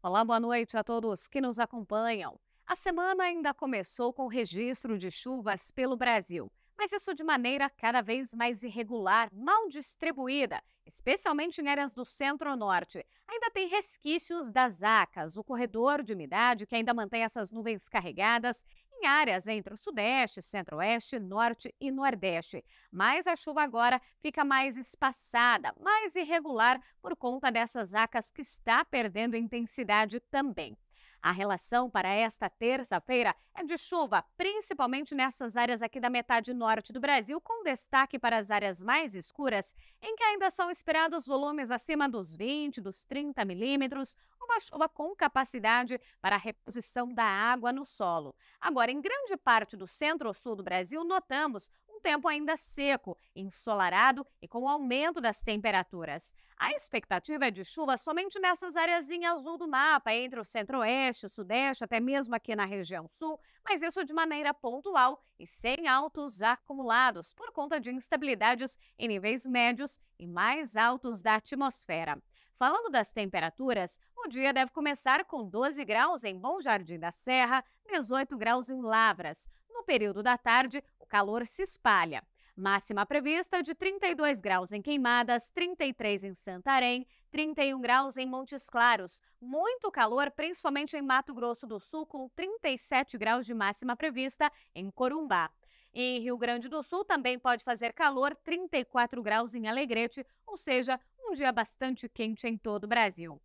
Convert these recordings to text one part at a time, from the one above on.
Olá, boa noite a todos que nos acompanham. A semana ainda começou com o registro de chuvas pelo Brasil, mas isso de maneira cada vez mais irregular, mal distribuída, especialmente em áreas do centro-norte. Ainda tem resquícios das acas, o corredor de umidade que ainda mantém essas nuvens carregadas em áreas entre o Sudeste, Centro-Oeste, Norte e Nordeste. Mas a chuva agora fica mais espaçada, mais irregular por conta dessas acas que está perdendo intensidade também. A relação para esta terça-feira é de chuva, principalmente nessas áreas aqui da metade norte do Brasil, com destaque para as áreas mais escuras, em que ainda são esperados volumes acima dos 20, dos 30 milímetros, uma chuva com capacidade para a reposição da água no solo. Agora, em grande parte do centro-sul do Brasil, notamos um tempo ainda seco, ensolarado e com aumento das temperaturas. A expectativa é de chuva somente nessas áreas em azul do mapa, entre o centro-oeste Nordeste, Sudeste, até mesmo aqui na região Sul, mas isso de maneira pontual e sem altos acumulados, por conta de instabilidades em níveis médios e mais altos da atmosfera. Falando das temperaturas, o dia deve começar com 12 graus em Bom Jardim da Serra, 18 graus em Lavras. No período da tarde, o calor se espalha. Máxima prevista de 32 graus em Queimadas, 33 em Santarém, 31 graus em Montes Claros. Muito calor, principalmente em Mato Grosso do Sul, com 37 graus de máxima prevista em Corumbá. Em Rio Grande do Sul também pode fazer calor, 34 graus em Alegrete, ou seja, um dia bastante quente em todo o Brasil.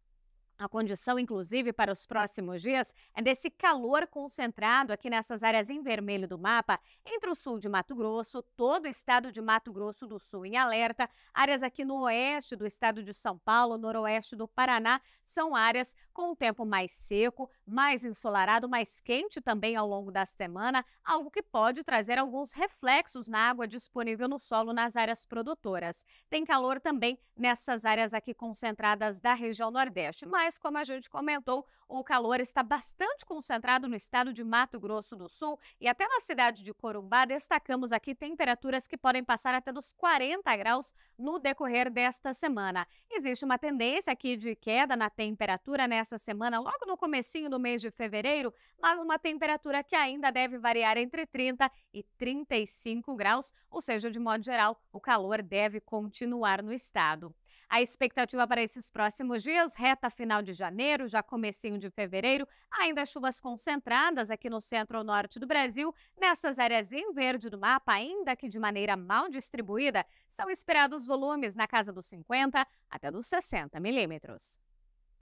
A condição, inclusive, para os próximos dias é desse calor concentrado aqui nessas áreas em vermelho do mapa, entre o sul de Mato Grosso, todo o estado de Mato Grosso do Sul em alerta, áreas aqui no oeste do estado de São Paulo, noroeste do Paraná, são áreas com um tempo mais seco, mais ensolarado, mais quente também ao longo da semana, algo que pode trazer alguns reflexos na água disponível no solo nas áreas produtoras. Tem calor também nessas áreas aqui concentradas da região nordeste, mas como a gente comentou, o calor está bastante concentrado no estado de Mato Grosso do Sul e até na cidade de Corumbá destacamos aqui temperaturas que podem passar até dos 40 graus no decorrer desta semana. Existe uma tendência aqui de queda na temperatura nessa semana, logo no comecinho do mês de fevereiro, mas uma temperatura que ainda deve variar entre 30 e 35 graus, ou seja, de modo geral, o calor deve continuar no estado. A expectativa para esses próximos dias, reta final de janeiro, já comecinho de fevereiro, ainda chuvas concentradas aqui no centro-norte do Brasil. Nessas áreas em verde do mapa, ainda que de maneira mal distribuída, são esperados volumes na casa dos 50 até dos 60 milímetros.